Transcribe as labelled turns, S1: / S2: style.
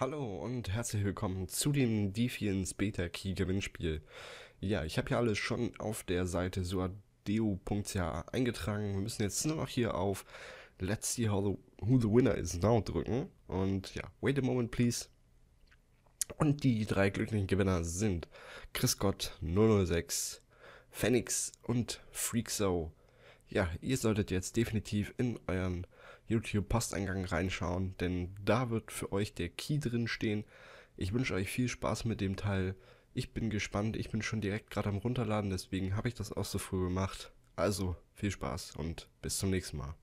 S1: Hallo und herzlich willkommen zu dem Defiance Beta Key Gewinnspiel. Ja, ich habe ja alles schon auf der Seite suadeo.ch eingetragen. Wir müssen jetzt nur noch hier auf Let's see how the, who the winner is now drücken. Und ja, wait a moment please. Und die drei glücklichen Gewinner sind Chrisgott 006, Phoenix und Freakso. Ja, ihr solltet jetzt definitiv in euren YouTube-Posteingang reinschauen, denn da wird für euch der Key drin stehen. Ich wünsche euch viel Spaß mit dem Teil. Ich bin gespannt, ich bin schon direkt gerade am Runterladen, deswegen habe ich das auch so früh gemacht. Also viel Spaß und bis zum nächsten Mal.